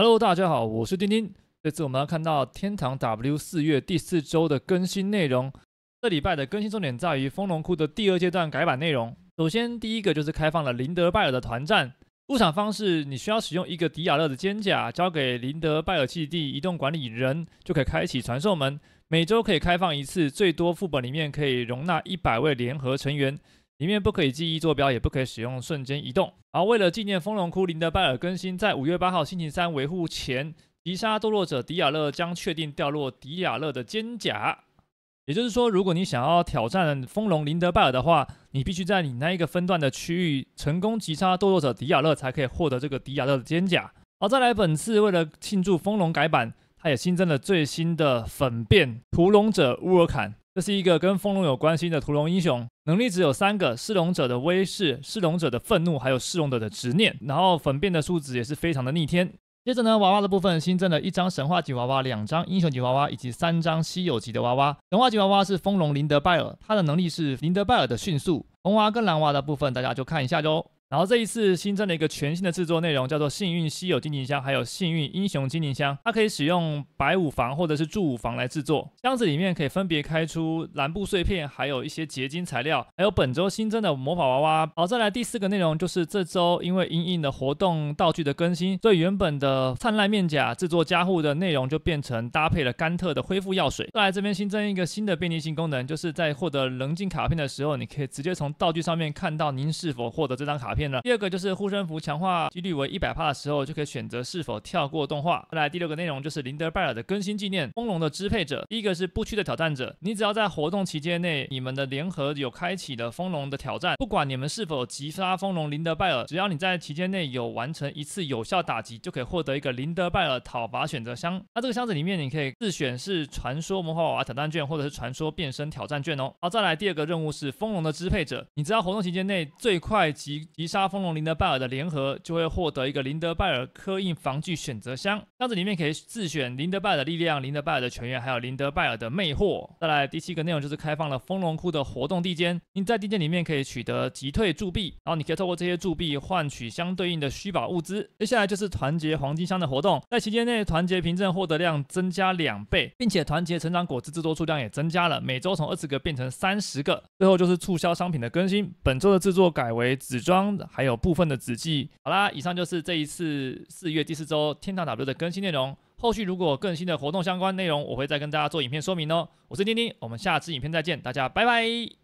Hello，大家好，我是丁丁。这次我们要看到天堂 W 四月第四周的更新内容。这礼拜的更新重点在于丰龙窟的第二阶段改版内容。首先，第一个就是开放了林德拜尔的团战入场方式，你需要使用一个迪亚勒的肩甲交给林德拜尔基地移动管理人，就可以开启传送门。每周可以开放一次，最多副本里面可以容纳一百位联合成员。里面不可以记忆坐标，也不可以使用瞬间移动。而为了纪念风龙窟林德拜尔更新，在五月八号星期三维护前，击杀堕落者迪亚勒将确定掉落迪亚勒的肩甲。也就是说，如果你想要挑战风龙林德拜尔的话，你必须在你那一个分段的区域成功击杀堕落者迪亚勒，才可以获得这个迪亚勒的肩甲。好，再来，本次为了庆祝风龙改版。它也新增了最新的粉变屠龙者乌尔坎，这是一个跟风龙有关系的屠龙英雄，能力只有三个，噬龙者的威势、噬龙者的愤怒，还有噬龙者的执念。然后粉变的数值也是非常的逆天。接着呢，娃娃的部分新增了一张神话级娃娃、两张英雄级娃娃以及三张稀有级的娃娃。神话级娃娃是风龙林德拜尔，它的能力是林德拜尔的迅速。红娃跟蓝娃的部分，大家就看一下喽。然后这一次新增了一个全新的制作内容，叫做幸运稀有精灵箱，还有幸运英雄精灵箱。它可以使用白五房或者是铸五房来制作，箱子里面可以分别开出蓝布碎片，还有一些结晶材料，还有本周新增的魔法娃娃。好，再来第四个内容就是这周因为阴影的活动道具的更新，所以原本的灿烂面甲制作加护的内容就变成搭配了甘特的恢复药水。再来这边新增一个新的便利性功能，就是在获得棱镜卡片的时候，你可以直接从道具上面看到您是否获得这张卡。片。第二个就是护身符强化几率为一百帕的时候，就可以选择是否跳过动画。再来第六个内容就是林德拜尔的更新纪念，风龙的支配者。第一个是不屈的挑战者，你只要在活动期间内，你们的联合有开启了风龙的挑战，不管你们是否击杀风龙林德拜尔，只要你在期间内有完成一次有效打击，就可以获得一个林德拜尔讨伐选择箱。那这个箱子里面你可以自选是传说魔法娃挑战卷或者是传说变身挑战卷哦。好，再来第二个任务是风龙的支配者，你只要活动期间内最快集集。杀风龙林德拜尔的联合就会获得一个林德拜尔刻印防具选择箱，箱子里面可以自选林德拜尔的力量、林德拜尔的全员，还有林德拜尔的魅惑。再来第七个内容就是开放了风龙窟的活动地间，你在地间里面可以取得急退铸币，然后你可以透过这些铸币换取相对应的虚宝物资。接下来就是团结黄金箱的活动，在期间内团结凭证获得量增加两倍，并且团结成长果汁制作数量也增加了，每周从二十个变成三十个。最后就是促销商品的更新，本周的制作改为纸装。还有部分的纸记。好啦，以上就是这一次四月第四周天堂岛的更新内容。后续如果更新的活动相关内容，我会再跟大家做影片说明哦。我是丁丁，我们下次影片再见，大家拜拜。